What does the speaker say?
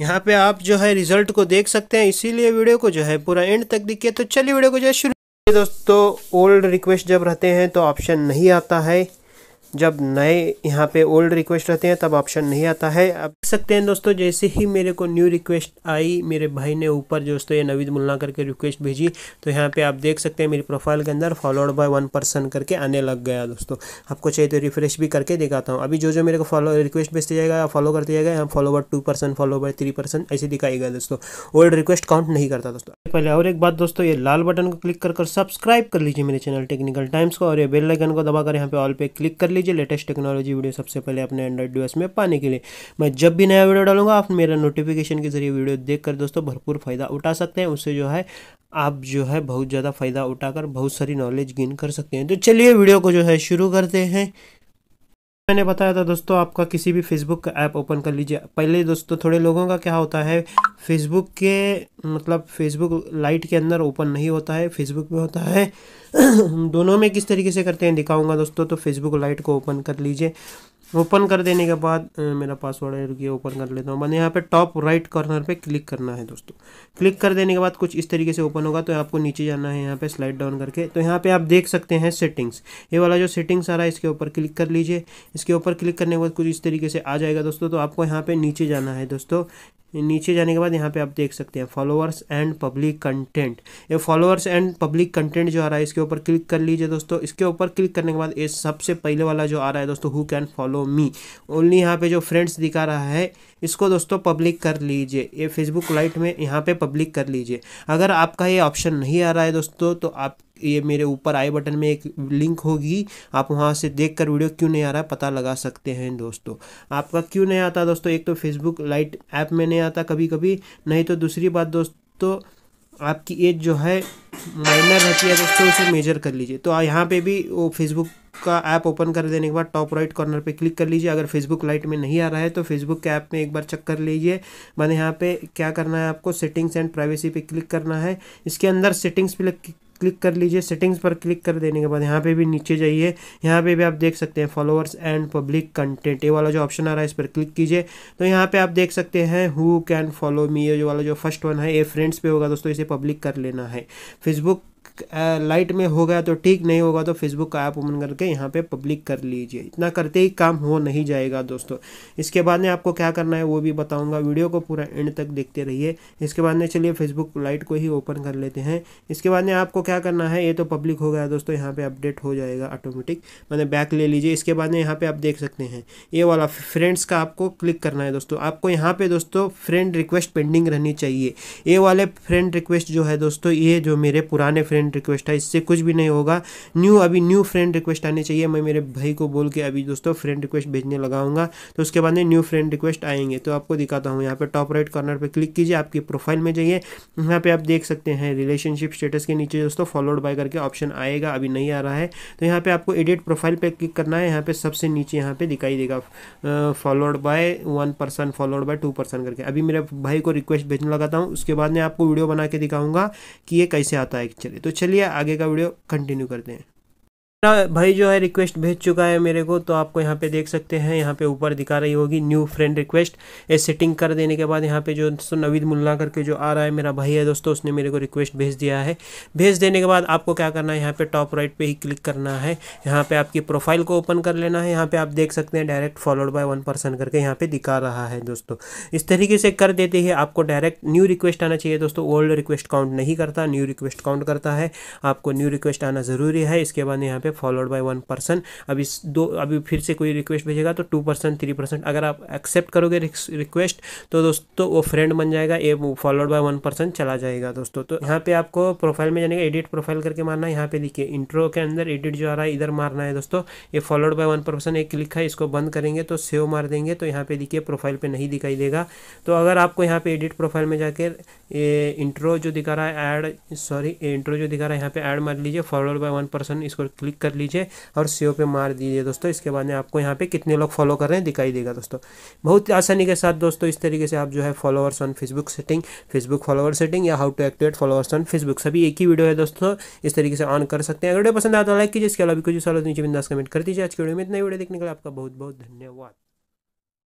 यहाँ पे आप जो है रिजल्ट को देख सकते हैं इसीलिए वीडियो को जो है पूरा एंड तक दिखिए तो चलिए वीडियो को जो है शुरू दोस्तों ओल्ड रिक्वेस्ट जब रहते हैं तो ऑप्शन नहीं आता है जब नए यहाँ पे ओल्ड रिक्वेस्ट रहते हैं तब ऑप्शन नहीं आता है आप देख सकते हैं दोस्तों जैसे ही मेरे को न्यू रिक्वेस्ट आई मेरे भाई ने ऊपर दोस्तों ये नवीद मुल्ला करके रिक्वेस्ट भेजी तो यहाँ पे आप देख सकते हैं मेरी प्रोफाइल के अंदर फॉलोड बाय वन पर्सन करके आने लग गया दोस्तों आपको चाहिए तो रिफ्रेश भी करके दिखाता हूँ अभी जो जो मेरे को फॉलो रिक्वेस्ट भेजते जाएगा फॉलो करते जाएगा यहाँ follow by two person follow by three person ऐसे दिखाएगा दोस्तों ओल्ड रिक्वेस्ट काउंट नहीं करता दोस्तों पहले और एक बात दोस्तों ये लाल बटन को क्लिक कर सब्सक्राइब कर लीजिए मेरे चैनल टेक्निकल टाइम्स को और ये बेल आइकन को दबाकर यहाँ पे ऑल पे क्लिक कर लीजिए लीजिए लेटेस्ट टेक्नोलॉजी वीडियो सबसे पहले अपने एंड्रॉइड डिवाइस में पाने के लिए मैं जब भी नया वीडियो डालूंगा आप मेरा नोटिफिकेशन के जरिए वीडियो देखकर दोस्तों भरपूर फ़ायदा उठा सकते हैं उससे जो है आप जो है बहुत ज़्यादा फ़ायदा उठाकर बहुत सारी नॉलेज गेन कर सकते हैं तो चलिए वीडियो को जो है शुरू करते हैं मैंने बताया था दोस्तों आपका किसी भी फेसबुक का ऐप ओपन कर लीजिए पहले दोस्तों थोड़े लोगों का क्या होता है फेसबुक के मतलब फेसबुक लाइट के अंदर ओपन नहीं होता है फेसबुक में होता है दोनों में किस तरीके से करते हैं दिखाऊंगा दोस्तों तो फेसबुक लाइट को ओपन कर लीजिए ओपन कर देने के बाद मेरा पासवर्ड है रुकिए ओपन कर लेता हूँ मैंने यहाँ पे टॉप राइट कॉर्नर पे क्लिक करना है दोस्तों क्लिक कर देने के बाद कुछ इस तरीके से ओपन होगा तो आपको नीचे जाना है यहाँ पे स्लाइड डाउन करके तो यहाँ पे आप देख सकते हैं सेटिंग्स ये वाला जो सेटिंग्स आ रहा है इसके ऊपर क्लिक कर लीजिए इसके ऊपर क्लिक करने के बाद कुछ इस तरीके से आ जाएगा दोस्तों तो आपको यहाँ पर नीचे जाना है दोस्तों नीचे जाने के बाद यहाँ पे आप देख सकते हैं फॉलोअर्स एंड पब्लिक कंटेंट ये फॉलोअर्स एंड पब्लिक कंटेंट जो आ रहा है इसके ऊपर क्लिक कर लीजिए दोस्तों इसके ऊपर क्लिक करने के बाद ये सबसे पहले वाला जो आ रहा है दोस्तों who can follow me only यहाँ पे जो फ्रेंड्स दिखा रहा है इसको दोस्तों पब्लिक कर लीजिए ये फेसबुक लाइट में यहाँ पे पब्लिक कर लीजिए अगर आपका ये ऑप्शन नहीं आ रहा है दोस्तों तो आप ये मेरे ऊपर आई बटन में एक लिंक होगी आप वहाँ से देख कर वीडियो क्यों नहीं आ रहा पता लगा सकते हैं दोस्तों आपका क्यों नहीं आता दोस्तों एक तो फेसबुक लाइट ऐप में नहीं आता कभी कभी नहीं तो दूसरी बात दोस्तों आपकी एज जो है माइनर रहती है दोस्तों उसे मेजर कर लीजिए तो यहाँ पे भी वो फेसबुक का ऐप ओपन कर देने के बाद टॉप राइट कॉर्नर पे क्लिक कर लीजिए अगर फेसबुक लाइट में नहीं आ रहा है तो फेसबुक के ऐप में एक बार चेक कर लीजिए मैंने यहाँ पे क्या करना है आपको सेटिंग्स एंड प्राइवेसी पे क्लिक करना है इसके अंदर सेटिंग्स पे क्लिक कर लीजिए सेटिंग्स पर क्लिक कर देने के बाद यहाँ पे भी नीचे जाइए यहाँ पे भी आप देख सकते हैं फॉलोअर्स एंड पब्लिक कंटेंट ये वाला जो ऑप्शन आ रहा है इस पर क्लिक कीजिए तो यहाँ पे आप देख सकते हैं हु कैन फॉलो मी ये वाला जो फर्स्ट वन है ये फ्रेंड्स पे होगा दोस्तों इसे पब्लिक कर लेना है फेसबुक लाइट में हो गया तो ठीक नहीं होगा तो फेसबुक का ऐप ओपन करके यहाँ पे पब्लिक कर लीजिए इतना करते ही काम हो नहीं जाएगा दोस्तों इसके बाद में आपको क्या करना है वो भी बताऊँगा वीडियो को पूरा एंड तक देखते रहिए इसके बाद में चलिए फेसबुक लाइट को ही ओपन कर लेते हैं इसके बाद में आपको क्या करना है ये तो पब्लिक हो गया दोस्तों यहाँ पर अपडेट हो जाएगा ऑटोमेटिक मैंने बैक ले लीजिए इसके बाद में यहाँ पर आप देख सकते हैं ये वाला फ्रेंड्स का आपको क्लिक करना है दोस्तों आपको यहाँ पर दोस्तों फ्रेंड रिक्वेस्ट पेंडिंग रहनी चाहिए ये वाले फ्रेंड रिक्वेस्ट जो है दोस्तों ये जो मेरे पुराने फ्रेंड फ्रेंड रिक्वेस्ट है इससे कुछ भी नहीं होगा न्यू अभी न्यू फ्रेंड रिक्वेस्ट आने चाहिए मैं मेरे भाई को बोल के अभी दोस्तों फ्रेंड रिक्वेस्ट भेजने लगाऊंगा तो उसके बाद में न्यू फ्रेंड रिक्वेस्ट आएंगे तो आपको दिखाता हूँ यहाँ पर टॉप राइट कॉर्नर पर क्लिक कीजिए आपकी प्रोफाइल में जाइए यहाँ पर आप देख सकते हैं रिलेशनशिप स्टेटस के नीचे दोस्तों फॉलोड बाय करके ऑप्शन आएगा अभी नहीं आ रहा है तो यहाँ पर आपको एडिट प्रोफाइल पर क्लिक करना है यहाँ पर सबसे नीचे यहाँ पर दिखाई देगा followed by one person followed by two person करके अभी मेरे भाई को रिक्वेस्ट भेजने लगाता हूँ उसके बाद में आपको वीडियो बना के दिखाऊंगा कि ये कैसे आता है चलिए तो चलिए आगे का वीडियो कंटिन्यू करते हैं मेरा भाई जो है रिक्वेस्ट भेज चुका है मेरे को तो आपको यहाँ पे देख सकते हैं यहाँ पे ऊपर दिखा रही होगी न्यू फ्रेंड रिक्वेस्ट ये सेटिंग कर देने के बाद यहाँ पे जो दोस्तों नवीद मुल्ला करके जो आ रहा है मेरा भाई है दोस्तों उसने मेरे को रिक्वेस्ट भेज दिया है भेज देने के बाद आपको क्या करना है यहाँ पर टॉप राइट पर ही क्लिक करना है यहाँ पर आपकी प्रोफाइल को ओपन कर लेना है यहाँ पर आप देख सकते हैं direct followed by one person करके यहाँ पे दिखा रहा है दोस्तों इस तरीके से कर देते ही आपको डायरेक्ट न्यू रिक्वेस्ट आना चाहिए दोस्तों ओल्ड रिक्वेस्ट काउंट नहीं करता न्यू रिक्वेस्ट काउंट करता है आपको न्यू रिक्वेस्ट आना ज़रूरी है इसके बाद यहाँ पे फॉलोड बाय वन पर्सन अभी दो अभी फिर से कोई रिक्वेस्ट भेजेगा तो टू परसेंट थ्री परसेंट अगर आप एक्सेप्ट करोगे रिक्वेस्ट तो दोस्तों वो फ्रेंड बन जाएगा a followed by one person चला जाएगा दोस्तों तो यहाँ पे आपको प्रोफाइल में जाने का एडिट प्रोफाइल करके मारना है यहाँ पे देखिए इंट्रो के अंदर एडिट जो आ रहा है इधर मारना है दोस्तों ये फॉलोड बाय वन पर्सन एक क्लिक है इसको बंद करेंगे तो सेव मार देंगे तो यहाँ पे देखिए प्रोफाइल पर नहीं दिखाई देगा तो अगर आपको यहाँ पे एडिट प्रोफाइल में जाकर ये इंट्रो जो दिखा रहा है एड सॉरी इंट्रो जो दिखा रहा है यहाँ पे एड मार लीजिए फॉलोड बाय वन पर्सन इसको क्लिक क्लिक कर लीजिए और सीओ पे मार दीजिए दोस्तों इसके बाद में आपको यहाँ पे कितने लोग फॉलो कर रहे हैं दिखाई देगा दोस्तों बहुत आसानी के साथ दोस्तों इस तरीके से आप जो है followers on Facebook setting Facebook follower setting या how to activate followers on Facebook सभी एक ही वीडियो है दोस्तों इस तरीके से ऑन कर सकते हैं अगर वीडियो पसंद आता है लाइक कीजिए इसके अलावा कुछ सवाल तो नीचे बिंदास कमेंट कर दीजिए आज की वीडियो में इतना वीडियो देखने के लिए आपका बहुत बहुत धन्यवाद